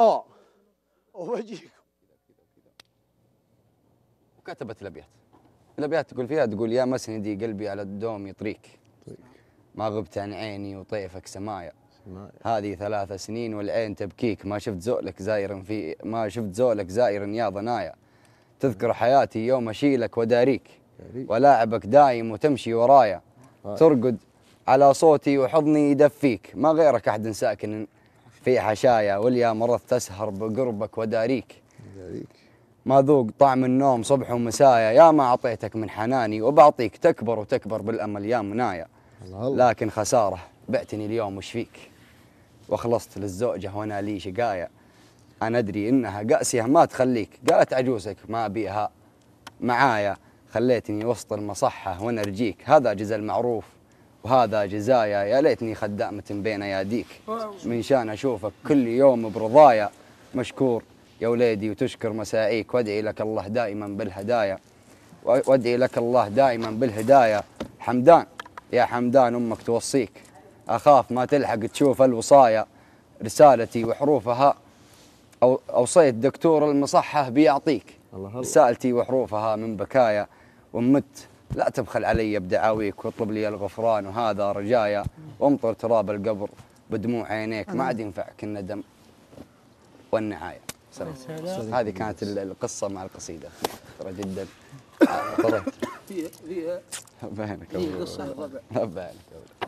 اه وبجيكم وكتبت الابيات الابيات تقول فيها تقول يا مسندي قلبي على الدوم يطريك ما غبت عن عيني وطيفك سمايا هذه ثلاث سنين والعين تبكيك ما شفت زولك زاير في ما شفت زولك زاير يا ضنايا تذكر حياتي يوم اشيلك وداريك ولاعبك دايم وتمشي ورايا طيب. ترقد على صوتي وحضني يدفيك ما غيرك احد ساكن في حشايا واليا مرض تسهر بقربك وداريك داريك ما ذوق طعم النوم صبح ومسايا يا ما أعطيتك من حناني وبعطيك تكبر وتكبر بالأمل يا منايا الله لكن خسارة بعتني اليوم وش فيك وخلصت للزوجة وأنا لي شقايا أنا أدري إنها قاسيه ما تخليك قالت عجوزك ما أبيها معايا خليتني وسط المصحة وأنا أرجيك هذا جزء المعروف وهذا جزايا يا ليتني خدامة بين اياديك من شان أشوفك كل يوم برضايا مشكور يا وليدي وتشكر مساعيك وادعي لك الله دائما بالهدايا وادعي لك الله دائما بالهدايا حمدان يا حمدان أمك توصيك أخاف ما تلحق تشوف الوصايا رسالتي وحروفها أو أوصيت دكتور المصحة بيعطيك رسالتي وحروفها من بكايا ومت لا تبخل علي بدعاويك واطلب لي الغفران وهذا رجايا وامطر تراب القبر بدموع عينيك ما عاد ينفعك الندم والنعاية سلام. سلام. هذه كانت القصة مع القصيدة ترى جدا في في في فهمك الله